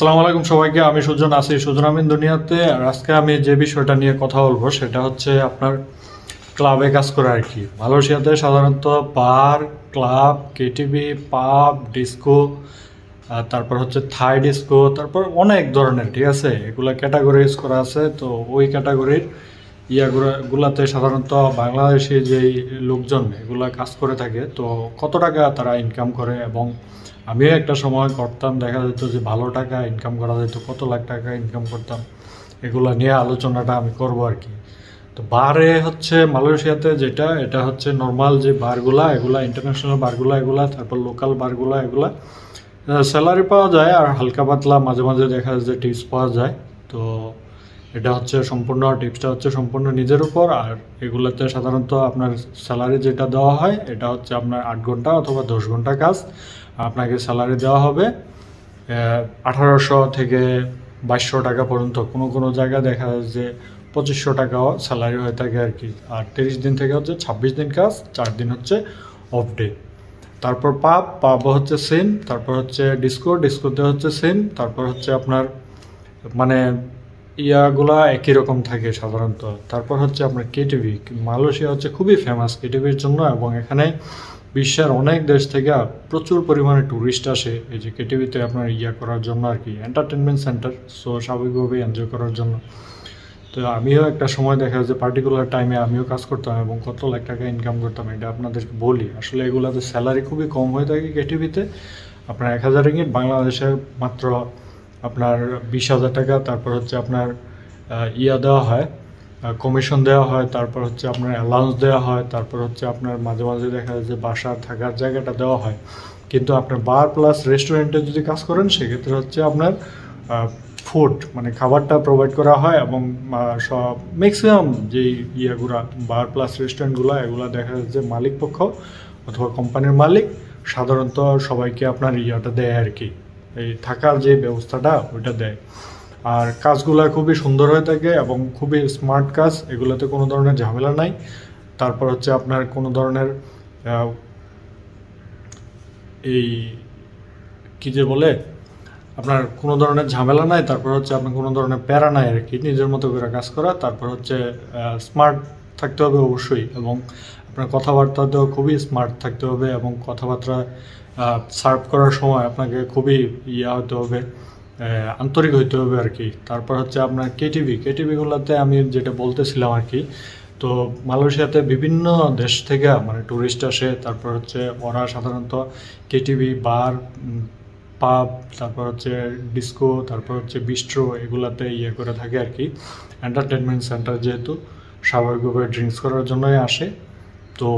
সালাম আলাইকুম সবাইকে আমি সুজন আছি সুজন আমিন দুনিয়াতে আর আজকে আমি যে বিষয়টা নিয়ে কথা বলবো সেটা হচ্ছে আপনার ক্লাবে কাজ করে আর কি মালয়েশিয়াতে সাধারণত bar club KTV pub disco তারপর হচ্ছে থাই ডিস্কো তারপর অনেক ধরনের ঠিক আছে এগুলো ক্যাটাগরিজ করা আছে তো ওই ক্যাটাগরির ইয়াগুলাতে সাধারণত বাংলাদেশে যেই লোকজন এগুলা কাজ করে থাকে তো কত টাকা তারা ইনকাম করে এবং আমিও একটা সময় করতাম দেখা যেত যে ভালো টাকা ইনকাম করা যেত কত লাখ টাকা ইনকাম করতাম এগুলা নিয়ে আলোচনাটা আমি করব আর কি তো বারে হচ্ছে মালয়েশিয়াতে যেটা এটা হচ্ছে নর্মাল যে বারগুলা এগুলা ইন্টারন্যাশনাল বারগুলা এগুলা তারপর লোকাল বারগুলা এগুলা স্যালারি পাওয়া যায় আর হালকা পাতলা মাঝে মাঝে দেখা যায় যে টিপস পাওয়া যায় তো এটা হচ্ছে সম্পূর্ণ টিপসটা হচ্ছে সম্পূর্ণ নিজের উপর আর এগুলোতে সাধারণত আপনার স্যালারি যেটা দেওয়া হয় এটা হচ্ছে আপনার আট ঘন্টা অথবা দশ ঘন্টা কাজ আপনাকে স্যালারি দেওয়া হবে আঠারোশো থেকে বাইশশো টাকা পর্যন্ত কোনো কোনো জায়গায় দেখা যায় যে পঁচিশশো টাকাও স্যালারি হয়ে থাকে আর কি আর তিরিশ দিন থেকে হচ্ছে ছাব্বিশ দিন কাজ চার দিন হচ্ছে অফ ডে তারপর পাপ পাপ হচ্ছে সিন তারপর হচ্ছে ডিসকো ডিসকোতে হচ্ছে সিন তারপর হচ্ছে আপনার মানে ইয়াগুলা একই রকম থাকে সাধারণত তারপর হচ্ছে আপনার কেটিভি মালয়েশিয়া হচ্ছে খুবই ফেমাস কেটিভির জন্য এবং এখানে বিশ্বের অনেক দেশ থেকে প্রচুর পরিমাণে ট্যুরিস্ট আসে এই যে কেটিভিতে আপনার ইয়া করার জন্য আর কি এন্টারটেনমেন্ট সেন্টার সো স্বাভাবিকভাবেই এনজয় করার জন্য তো আমিও একটা সময় দেখা যায় যে পার্টিকুলার টাইমে আমিও কাজ করতাম এবং কত লাখ টাকা ইনকাম করতাম এটা আপনাদেরকে বলি আসলে এগুলোতে স্যালারি খুবই কম হয়ে থাকে কেটিভিতে আপনার এক হাজার ইঙ্গিত বাংলাদেশে মাত্র আপনার বিশ হাজার টাকা তারপর হচ্ছে আপনার ইয়া দেওয়া হয় কমিশন দেওয়া হয় তারপর হচ্ছে আপনার অ্যালাউন্স দেওয়া হয় তারপর হচ্ছে আপনার মাঝে মাঝে দেখা যায় যে বাসার থাকার জায়গাটা দেওয়া হয় কিন্তু আপনার বার প্লাস রেস্টুরেন্টে যদি কাজ করেন সেক্ষেত্রে হচ্ছে আপনার ফুড মানে খাবারটা প্রোভাইড করা হয় এবং সব ম্যাক্সিমাম যেই ইয়েগুলা বার প্লাস রেস্টুরেন্টগুলো এগুলো দেখা যায় যে মালিক পক্ষ অথবা কোম্পানির মালিক সাধারণত সবাইকে আপনার ইয়াটা দেয় আর কি এই থাকার যে ব্যবস্থাটা ওইটা দেয় আর কাজগুলো খুবই সুন্দর হয়ে থাকে এবং খুবই স্মার্ট কাজ এগুলোতে কোনো ধরনের ঝামেলা নাই তারপর হচ্ছে আপনার কোনো ধরনের এই কী যে বলে আপনার কোনো ধরনের ঝামেলা নাই তারপর হচ্ছে আপনার কোনো ধরনের প্যারা নাই আর কি নিজের মতো করে কাজ করা তারপর হচ্ছে স্মার্ট থাকতে হবে অবশ্যই এবং আপনার কথাবার্তাতেও খুবই স্মার্ট থাকতে হবে এবং কথাবার্তা সার্ভ করার সময় আপনাকে খুবই ইয়া হতে হবে আন্তরিক হইতে হবে আর কি তারপর হচ্ছে আপনার কেটিভি কেটিভিগুলোতে আমি যেটা বলতেছিলাম আর কি তো মালয়েশিয়াতে বিভিন্ন দেশ থেকে মানে ট্যুরিস্ট আসে তারপর হচ্ছে ওরা সাধারণত কেটিভি বার পাব তারপর হচ্ছে ডিস্কো তারপর হচ্ছে বিস্ট্রো এগুলাতে ইয়ে করে থাকে আর কি এন্টারটেনমেন্ট সেন্টার যেহেতু স্বাভাবিকভাবে ড্রিঙ্কস করার জন্যই আসে তো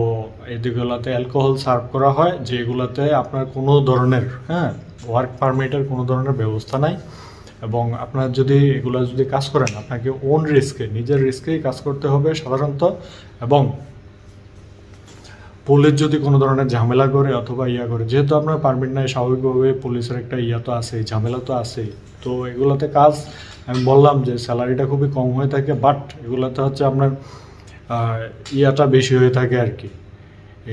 এদিকগুলোতে অ্যালকোহল সার্ভ করা হয় যেগুলোতে আপনার কোনো ধরনের হ্যাঁ ওয়ার্ক পারমিটের কোনো ধরনের ব্যবস্থা নাই এবং আপনার যদি এগুলো যদি কাজ করেন আপনাকে ওন রিস্কে নিজের রিস্কেই কাজ করতে হবে সাধারণত এবং পুলিশ যদি কোনো ধরনের ঝামেলা করে অথবা ইয়া করে যেহেতু আপনার পারমিট নাই স্বাভাবিকভাবে পুলিশের একটা ইয়া তো আছেই ঝামেলা তো আছেই তো এগুলোতে কাজ আমি বললাম যে স্যালারিটা খুবই কম হয়ে থাকে বাট এগুলোতে হচ্ছে আপনার ইয়াটা বেশি হয়ে থাকে আর কি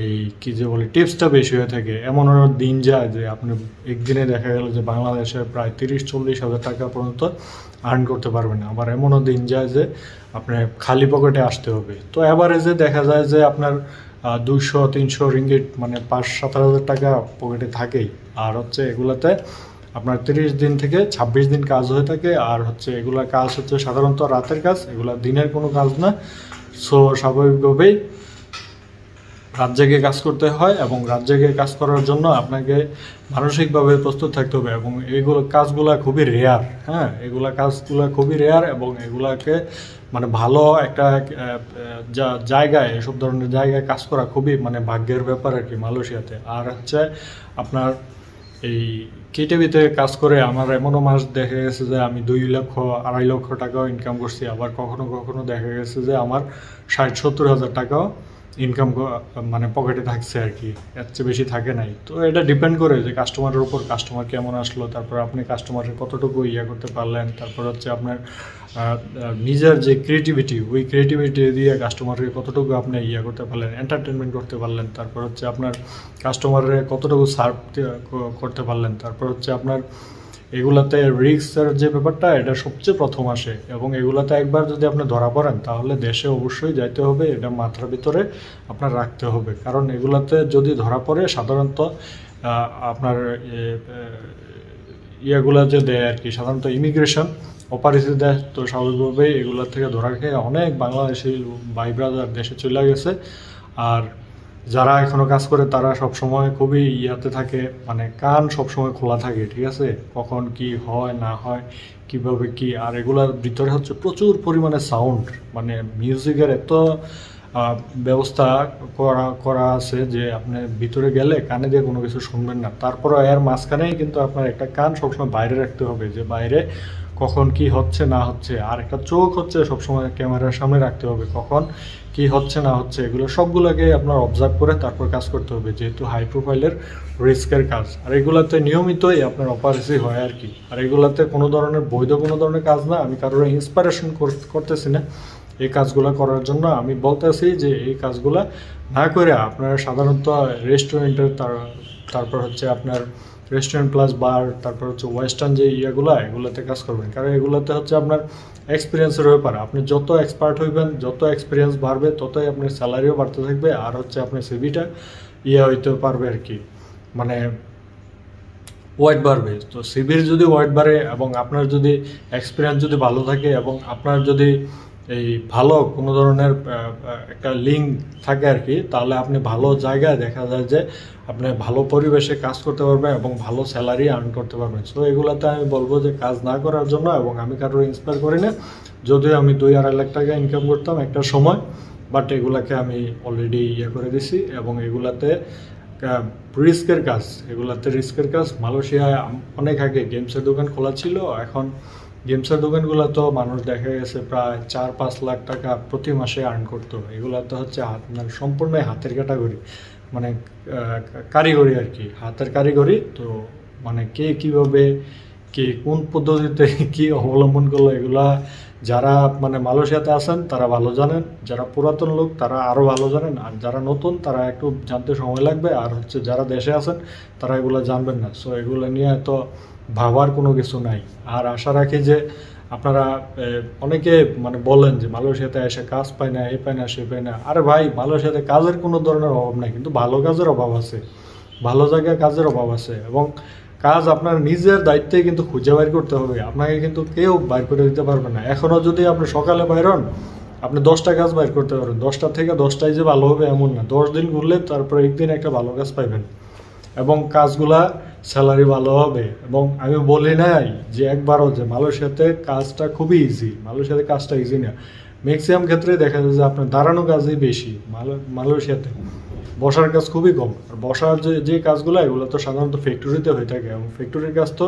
এই কি যে বলে টিপসটা বেশি হয়ে থাকে এমন দিন যায় যে আপনি একদিনে দেখা গেল যে বাংলাদেশে প্রায় তিরিশ চল্লিশ হাজার টাকা পর্যন্ত আর্ন করতে পারবেন আবার এমনও দিন যায় যে আপনার খালি পকেটে আসতে হবে তো অ্যাভারেজে দেখা যায় যে আপনার দুশো তিনশো রিঙ্গিট মানে পাঁচ সাত হাজার টাকা পকেটে থাকেই আর হচ্ছে এগুলাতে আপনার তিরিশ দিন থেকে ছাব্বিশ দিন কাজ হয়ে থাকে আর হচ্ছে এগুলা কাজ হচ্ছে সাধারণত রাতের কাজ এগুলা দিনের কোনো কাজ না সো স্বাভাবিকভাবেই রাত জেগে কাজ করতে হয় এবং রাত জেগে কাজ করার জন্য আপনাকে মানসিকভাবে প্রস্তুত থাকতে হবে এবং এগুলো কাজগুলো খুবই রেয়ার হ্যাঁ এগুলা কাজগুলো খুবই রেয়ার এবং এগুলাকে মানে ভালো একটা যা জায়গায় এসব ধরনের জায়গায় কাজ করা খুবই মানে ভাগ্যের ব্যাপার আর কি মালয়েশিয়াতে আর হচ্ছে আপনার এই কেটিভিতে কাজ করে আমার এমনও মাস দেখা গেছে যে আমি দুই লক্ষ আড়াই লক্ষ টাকাও ইনকাম করছি আবার কখনো কখনো দেখা গেছে যে আমার ষাট সত্তর হাজার টাকাও ইনকাম মানে পকেটে থাকছে আর কি এর চেয়ে বেশি থাকে নাই তো এটা ডিপেন্ড করে যে কাস্টমারের উপর কাস্টমার কেমন আসলো তারপর আপনি কাস্টমারের কতটুকু ইয়া করতে পারলেন তারপর হচ্ছে আপনার নিজের যে ক্রিয়েটিভিটি ওই ক্রিয়েটিভিটি দিয়ে কাস্টমারকে কতটুকু আপনি ইয়া করতে পারলেন এন্টারটেনমেন্ট করতে পারলেন তারপর হচ্ছে আপনার কাস্টমারের কতটুকু সার্ভ করতে পারলেন তারপর হচ্ছে আপনার এগুলাতে রিক্সের যে ব্যাপারটা এটা সবচেয়ে প্রথম আসে এবং এগুলাতে একবার যদি আপনি ধরা পড়েন তাহলে দেশে অবশ্যই যাইতে হবে এটা মাত্রার ভিতরে আপনার রাখতে হবে কারণ এগুলাতে যদি ধরা পড়ে সাধারণত আপনার ইয়েগুলো যে দেয় আর কি সাধারণত ইমিগ্রেশন অপারেশন দেয় তো স্বাভাবিকভাবেই এগুলোর থেকে ধরা খেয়ে অনেক বাংলাদেশি ভাই ব্রাদার দেশে চলে গেছে আর যারা এখনো কাজ করে তারা সব সময় খুবই ইয়াতে থাকে মানে কান সব সময় খোলা থাকে ঠিক আছে কখন কি হয় না হয় কিভাবে কি আর এগুলার ভিতরে হচ্ছে প্রচুর পরিমাণে সাউন্ড মানে মিউজিকের এত ব্যবস্থা করা করা আছে যে আপনি ভিতরে গেলে কানে দিয়ে কোনো কিছু শুনবেন না তারপরে এর মাঝখানেই কিন্তু আপনার একটা কান সবসময় বাইরে রাখতে হবে যে বাইরে কখন কি হচ্ছে না হচ্ছে আর একটা চোখ হচ্ছে সবসময় ক্যামেরার সামনে রাখতে হবে কখন কি হচ্ছে না হচ্ছে এগুলো সবগুলোকে আপনার অবজার্ভ করে তারপর কাজ করতে হবে যেহেতু হাই প্রোফাইলের রিস্কের কাজ আর এগুলাতে নিয়মিতই আপনার অপারেসি হয় আর কি আর এগুলাতে কোনো ধরনের বৈধ কোনো ধরনের কাজ না আমি কারোর ইন্সপিরেশন করতেছি না এই কাজগুলো করার জন্য আমি বলতেছি যে এই কাজগুলো না করে আপনারা সাধারণত রেস্টুরেন্টের তার তারপর হচ্ছে আপনার রেস্টুরেন্ট প্লাস বার তারপর হচ্ছে ওয়েস্টার্ন যে ইয়েগুলো এগুলোতে কাজ করবেন কারণ এগুলোতে হচ্ছে আপনার এক্সপিরিয়েন্সের ব্যাপার আপনি যত এক্সপার্ট হইবেন যত এক্সপিরিয়েন্স বাড়বে ততই আপনার স্যালারিও বাড়তে থাকবে আর হচ্ছে আপনার সিভিটা ইয়ে হইতে পারবে আর কি মানে ওয়েট বাড়বে তো সিভির যদি ওয়েট বাড়ে এবং আপনার যদি এক্সপিরিয়েন্স যদি ভালো থাকে এবং আপনার যদি এই ভালো কোনো ধরনের একটা লিঙ্ক থাকে আর কি তাহলে আপনি ভালো জায়গায় দেখা যায় যে আপনি ভালো পরিবেশে কাজ করতে পারবেন এবং ভালো স্যালারি আর্ন করতে পারবেন সো এগুলোতে আমি বলবো যে কাজ না করার জন্য এবং আমি কারোর ইন্সপায়ার করি না যদিও আমি দুই আড়াই লাখ টাকা ইনকাম করতাম একটা সময় বাট এগুলাকে আমি অলরেডি ইয়ে করে দিছি এবং এগুলাতে রিস্কের কাজ এগুলাতে রিস্কের কাজ মালয়েশিয়ায় অনেক আগে গেমসের দোকান খোলা ছিল এখন গেমসের দোকানগুলো তো মানুষ দেখা গেছে প্রায় চার পাঁচ লাখ টাকা প্রতি মাসে আর্ন করতো এগুলো তো হচ্ছে আপনার মানে সম্পূর্ণই হাতের ক্যাটাগরি মানে কারিগরি আর কি হাতের কারিগরি তো মানে কে কিভাবে কে কোন পদ্ধতিতে কি অবলম্বন করলো এগুলা যারা মানে মালয়েশিয়াতে আছেন তারা ভালো জানেন যারা পুরাতন লোক তারা আরও ভালো জানেন আর যারা নতুন তারা একটু জানতে সময় লাগবে আর হচ্ছে যারা দেশে আছেন তারা এগুলো জানবেন না সো এগুলো নিয়ে তো ভাবার কোনো কিছু নাই আর আশা রাখি যে আপনারা অনেকে মানে বলেন যে মালয়েশিয়াতে এসে কাজ পায় না এ পায় না সে পায় না আরে ভাই মালয়েশিয়াতে কাজের কোনো ধরনের অভাব নাই কিন্তু ভালো কাজের অভাব আছে ভালো জায়গায় কাজের অভাব আছে এবং কাজ আপনার নিজের দায়িত্বে কিন্তু খুঁজে বাইর করতে হবে আপনাকে কিন্তু কেউ বাইর করে দিতে পারবে না এখনও যদি আপনি সকালে বাইর হন আপনি দশটা কাজ বাইর করতে পারেন দশটা থেকে দশটায় যে ভালো হবে এমন না দশ দিন ঘুরলে তারপরে একদিন একটা ভালো কাজ পাইবেন এবং কাজগুলা স্যালারি ভালো হবে এবং আমি বলি নাই যে একবারও যে সাথে কাজটা খুবই ইজি সাথে কাজটা ইজি না ম্যাক্সিমাম ক্ষেত্রে দেখা যায় যে আপনার দাঁড়ানো কাজই বেশি মালয়েশিয়াতে বসার কাজ খুবই কম আর বসার যে যে কাজগুলো এগুলো তো সাধারণত ফ্যাক্টরিতে হয়ে থাকে এবং ফ্যাক্টরির কাজ তো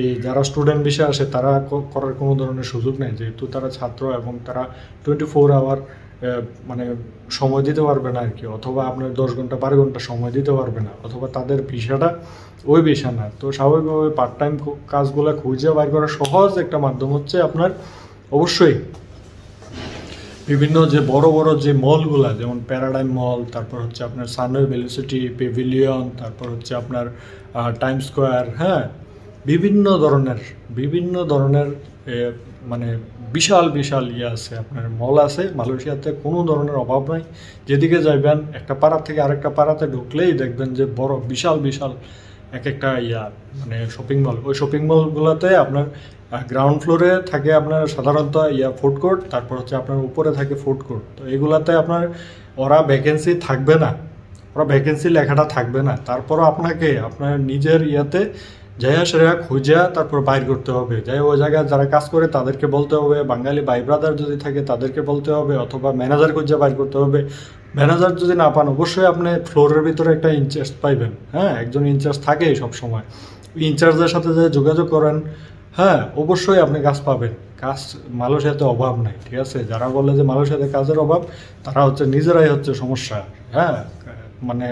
এই যারা স্টুডেন্ট বিষয়ে আসে তারা করার কোনো ধরনের সুযোগ নেই যেহেতু তারা ছাত্র এবং তারা টোয়েন্টি ফোর আওয়ার মানে সময় দিতে পারবে না আর কি অথবা আপনার দশ ঘন্টা বারো ঘন্টা সময় দিতে পারবে না অথবা তাদের পেশাটা ওই পেশা না তো স্বাভাবিকভাবে পার্ট টাইম কাজগুলো খুঁজে বার করা সহজ একটা মাধ্যম হচ্ছে আপনার অবশ্যই বিভিন্ন যে বড় বড় যে মলগুলো যেমন প্যারাডাইম মল তারপর হচ্ছে আপনার সানওয়ে ভেলিসিটি পেভিলিয়ন তারপর হচ্ছে আপনার টাইম স্কোয়ার হ্যাঁ বিভিন্ন ধরনের বিভিন্ন ধরনের মানে বিশাল বিশাল ইয়ে আছে আপনার মল আছে মালয়েশিয়াতে কোনো ধরনের অভাব নাই যেদিকে যাইবেন একটা পাড়া থেকে আরেকটা পাড়াতে ঢুকলেই দেখবেন যে বড় বিশাল বিশাল এক একটা ইয়া মানে শপিং মল ওই শপিং মলগুলোতে আপনার গ্রাউন্ড ফ্লোরে থাকে আপনার সাধারণত ইয়া ফুড কোর্ট তারপর হচ্ছে আপনার উপরে থাকে ফুড কোর্ট তো এগুলাতে আপনার ওরা ভ্যাকেন্সি থাকবে না ওরা ভ্যাকেন্সি লেখাটা থাকবে না তারপরও আপনাকে আপনার নিজের ইয়াতে যাইয়া সেরা খুঁজা তারপর বাইর করতে হবে যাই ওই জায়গায় যারা কাজ করে তাদেরকে বলতে হবে বাঙালি ভাই ব্রাদার যদি থাকে তাদেরকে বলতে হবে অথবা ম্যানেজার খুঁজে বাইর করতে হবে ম্যানেজার যদি না পান অবশ্যই আপনি ফ্লোরের ভিতরে একটা ইনচার্জ পাইবেন হ্যাঁ একজন ইনচার্জ থাকেই সবসময় ইনচার্জের সাথে যে যোগাযোগ করেন হ্যাঁ অবশ্যই আপনি কাজ পাবেন কাজ হাতে অভাব নাই ঠিক আছে যারা বলে যে হাতে কাজের অভাব তারা হচ্ছে নিজেরাই হচ্ছে সমস্যা হ্যাঁ মানে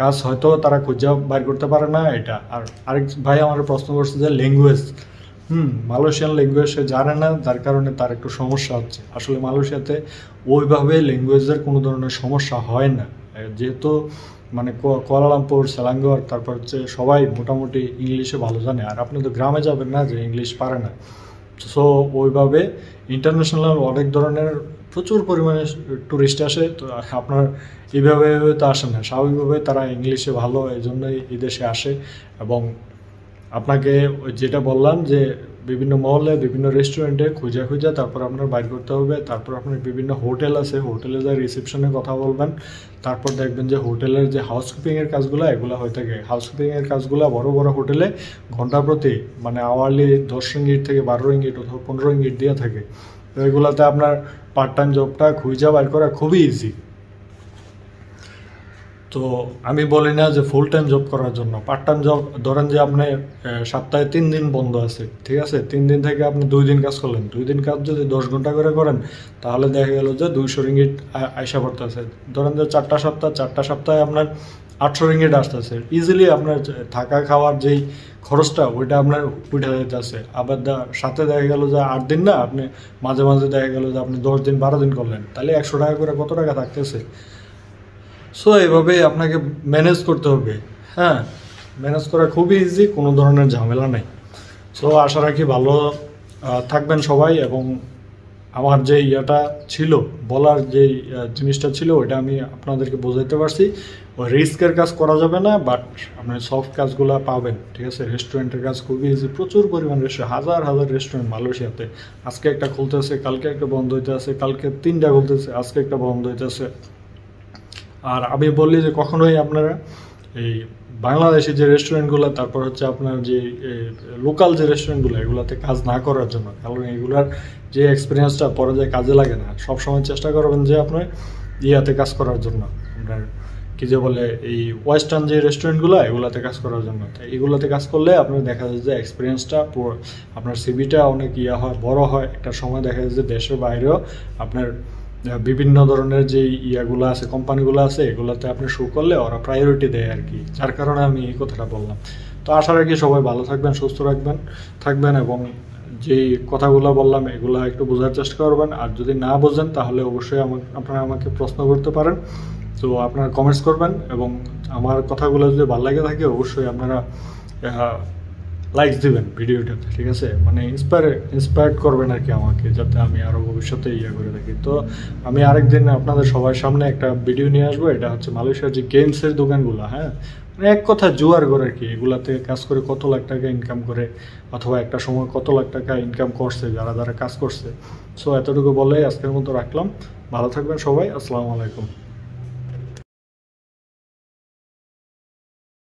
কাজ হয়তো তারা খুঁজে বাইর করতে পারে না এটা আর আরেক ভাই আমার প্রশ্ন করছে যে ল্যাঙ্গুয়েজ হুম মালয়েশিয়ান ল্যাঙ্গুয়েজ জানে না যার কারণে তার একটু সমস্যা হচ্ছে আসলে মালয়েশিয়াতে ওইভাবে ল্যাঙ্গুয়েজের কোনো ধরনের সমস্যা হয় না যেহেতু মানে কোয়ালালামপুর সেলাঙ্গর তারপর হচ্ছে সবাই মোটামুটি ইংলিশে ভালো জানে আর আপনি তো গ্রামে যাবেন না যে ইংলিশ পারে না সো ওইভাবে ইন্টারন্যাশনাল অনেক ধরনের প্রচুর পরিমাণে ট্যুরিস্ট আসে তো আপনার এইভাবে তো আসে না স্বাভাবিকভাবে তারা ইংলিশে ভালো এই জন্যই এই দেশে আসে এবং আপনাকে যেটা বললাম যে বিভিন্ন মহলে বিভিন্ন রেস্টুরেন্টে খুঁজে খুঁজে তারপর আপনার বাইর করতে হবে তারপর আপনার বিভিন্ন হোটেল আছে হোটেলে যা রিসেপশনে কথা বলবেন তারপর দেখবেন যে হোটেলের যে হাউসকিপিংয়ের কাজগুলো এগুলো হয়ে থাকে হাউসকিপিংয়ের কাজগুলো বড় বড় হোটেলে ঘন্টা প্রতি মানে আওয়ারলি দশ ইঙ্গিট থেকে বারো ইঙ্গিট অথবা পনেরো ইঙ্গিট দিয়ে থাকে এগুলোতে আপনার পার্ট টাইম জবটা খুঁজে বার করা খুবই ইজি তো আমি বলি না যে ফুল টাইম জব করার জন্য পার্ট টাইম জব ধরেন যে আপনি সপ্তাহে তিন দিন বন্ধ আছে ঠিক আছে তিন দিন থেকে আপনি দুই দিন কাজ করলেন দুই দিন কাজ যদি দশ ঘন্টা করে করেন তাহলে দেখা গেল যে দুইশো রিঙ্গিট আয়সা করতে আছে ধরেন যে চারটা সপ্তাহ চারটা সপ্তাহে আপনার আটশো রিঙ্গিট আসতেছে ইজিলি আপনার থাকা খাওয়ার যেই খরচটা ওইটা আপনার উঠে যেতেছে আবার সাথে দেখা গেল যে আট দিন না আপনি মাঝে মাঝে দেখা গেল যে আপনি দশ দিন বারো দিন করলেন তাহলে একশো টাকা করে কত টাকা থাকতেছে সো এভাবে আপনাকে ম্যানেজ করতে হবে হ্যাঁ ম্যানেজ করা খুবই ইজি কোনো ধরনের ঝামেলা নেই সো আশা রাখি ভালো থাকবেন সবাই এবং আমার যে ইয়েটা ছিল বলার যে জিনিসটা ছিল ওইটা আমি আপনাদেরকে বোঝাইতে পারছি ওই রিস্কের কাজ করা যাবে না বাট আপনি সফট কাজগুলো পাবেন ঠিক আছে রেস্টুরেন্টের কাজ খুবই ইজি প্রচুর পরিমাণ রেস্টুরেন্ট হাজার হাজার রেস্টুরেন্ট মালয়েশিয়াতে আজকে একটা খুলতেছে কালকে একটা বন্ধ হইতেছে কালকে তিনটা খুলতেছে আজকে একটা বন্ধ হইতেছে আর আমি বললি যে কখনোই আপনারা এই বাংলাদেশের যে রেস্টুরেন্টগুলো তারপর হচ্ছে আপনার যে লোকাল যে রেস্টুরেন্টগুলো এগুলোতে কাজ না করার জন্য কারণ এগুলার যে এক্সপিরিয়েন্সটা পরে যায় কাজে লাগে না সবসময় চেষ্টা করবেন যে আপনার ইয়াতে কাজ করার জন্য আপনার কী যে বলে এই ওয়েস্টার্ন যে রেস্টুরেন্টগুলো এগুলাতে কাজ করার জন্য এগুলোতে কাজ করলে আপনার দেখা যায় যে এক্সপিরিয়েন্সটা আপনার সিবিটা অনেক ইয়া হয় বড় হয় একটা সময় দেখা যায় যে দেশের বাইরেও আপনার বিভিন্ন ধরনের যে ইয়াগুলো আছে কোম্পানিগুলো আছে এগুলোতে আপনি শো করলে ওরা প্রায়োরিটি দেয় আর কি যার কারণে আমি এই কথাটা বললাম তো আশা রাখি সবাই ভালো থাকবেন সুস্থ রাখবেন থাকবেন এবং যেই কথাগুলো বললাম এগুলো একটু বোঝার চেষ্টা করবেন আর যদি না বোঝেন তাহলে অবশ্যই আপনারা আমাকে প্রশ্ন করতে পারেন তো আপনারা কমেন্টস করবেন এবং আমার কথাগুলো যদি ভালো লাগে থাকে অবশ্যই আপনারা লাইক দিবেন ভিডিওটাতে ঠিক আছে মানে ইন্সপায়ার ইন্সপায়ার করবেন আর কি আমাকে যাতে আমি আরও ভবিষ্যতে ইয়ে করে থাকি তো আমি আরেকদিন আপনাদের সবার সামনে একটা ভিডিও নিয়ে আসবো এটা হচ্ছে মালয়েশিয়ার যে গেমসের দোকানগুলো হ্যাঁ মানে এক কথা জোয়ার করে কি এগুলাতে কাজ করে কত লাখ টাকা ইনকাম করে অথবা একটা সময় কত লাখ টাকা ইনকাম করছে যারা যারা কাজ করছে সো এতটুকু বলে আজকের মতো রাখলাম ভালো থাকবেন সবাই আসসালামু আলাইকুম